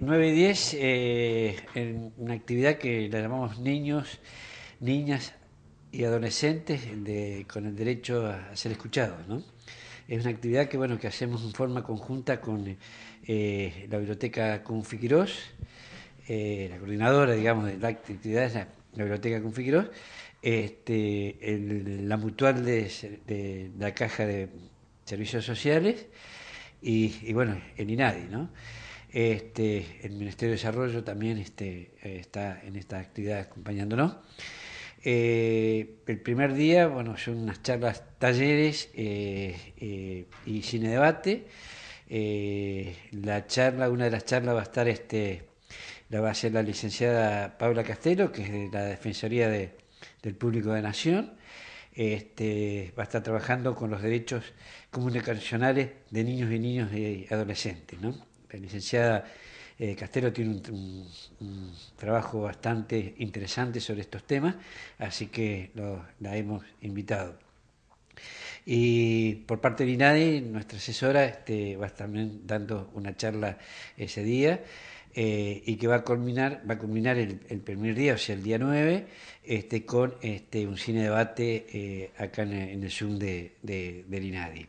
9 y 10, eh, en una actividad que la llamamos niños, niñas y adolescentes con el derecho a ser escuchados. Es una actividad que, bueno, que hacemos en forma conjunta con eh, la Biblioteca Configuros, eh, la coordinadora, digamos, de la actividad es la, Biblioteca Configuros, este, la mutual de, la Caja de Servicios Sociales y, bueno, el INADI, ¿no? Este, el Ministerio de Desarrollo también este, eh, está en esta actividad acompañándonos. Eh, el primer día, bueno, son unas charlas, talleres eh, y cine debate. la charla, una de las charlas va a estar, este, la va a hacer la licenciada Paula Castelo, que es de la Defensoría del Público de Nación. va a estar trabajando con los derechos comunicacionales de niños y niñas y adolescentes, ¿no? La licenciada eh, Castelo tiene un, trabajo bastante interesante sobre estos temas, así que la hemos invitado. Y por parte de INADI, nuestra asesora este, va a estar dando una charla ese día. Eh, y que va a culminar, va a culminar el, primer día, o sea, el día 9, este, con este, un cine debate eh, acá en, el Zoom de, de, INADI.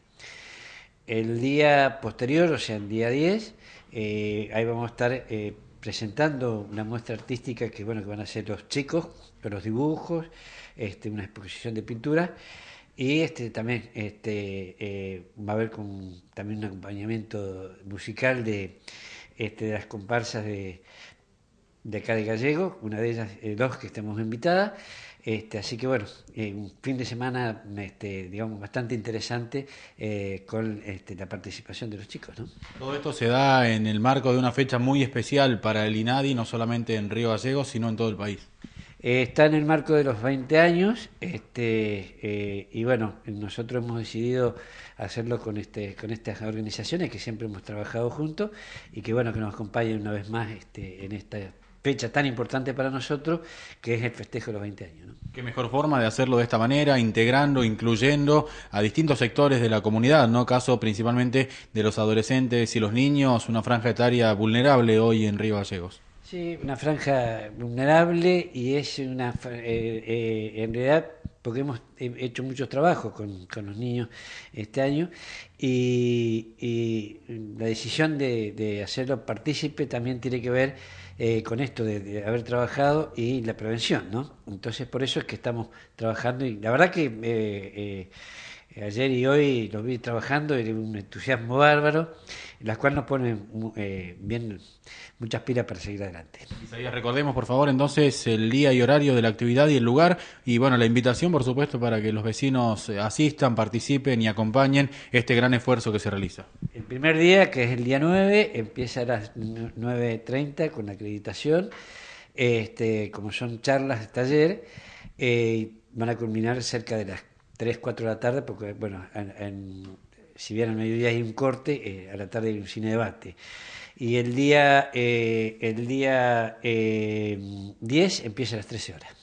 El día posterior, o sea, el día 10, eh, ahí vamos a estar eh, presentando una muestra artística que, bueno, que van a ser los chicos, con los dibujos, este, una exposición de pintura. Y este, también este, eh, va a haber también un acompañamiento musical de, de las comparsas de, de acá de Gallego, una de ellas, eh, dos que estamos invitadas. Este, así que bueno, eh, un fin de semana, este, digamos, bastante interesante eh, con este, la participación de los chicos. ¿no? Todo esto se da en el marco de una fecha muy especial para el INADI, no solamente en Río Gallego sino en todo el país. está en el marco de los 20 años este, y bueno, nosotros hemos decidido hacerlo con, este, con estas organizaciones que siempre hemos trabajado juntos y que bueno, que nos acompañen una vez más este, en esta fecha tan importante para nosotros, que es el festejo de los 20 años. ¿no? Qué mejor forma de hacerlo de esta manera, integrando, incluyendo a distintos sectores de la comunidad, ¿no? Caso principalmente de los adolescentes y los niños, una franja etaria vulnerable hoy en Río Gallegos. Sí, una franja vulnerable y es una. Eh, eh, en realidad, porque hemos hecho muchos trabajos con, los niños este año y, la decisión de hacerlo partícipe también tiene que ver eh, con esto de, haber trabajado y la prevención, ¿no? Entonces por eso es que estamos trabajando y la verdad que eh, eh, ayer y hoy lo vi trabajando, era un entusiasmo bárbaro, las cual nos ponen bien muchas pilas para seguir adelante. recordemos por favor entonces el día y horario de la actividad y el lugar y bueno, la invitación por supuesto para que los vecinos asistan, participen y acompañen este gran esfuerzo que se realiza. El primer día, que es el día 9, empieza a las 9.30 con la crisis meditación, este, como son charlas de taller, eh, van a culminar cerca de las 3, 4 de la tarde, porque, bueno, si bien al mediodía hay un corte, eh, a la tarde hay un cine debate. Y el día, eh, el día 10 empieza a las 13 horas.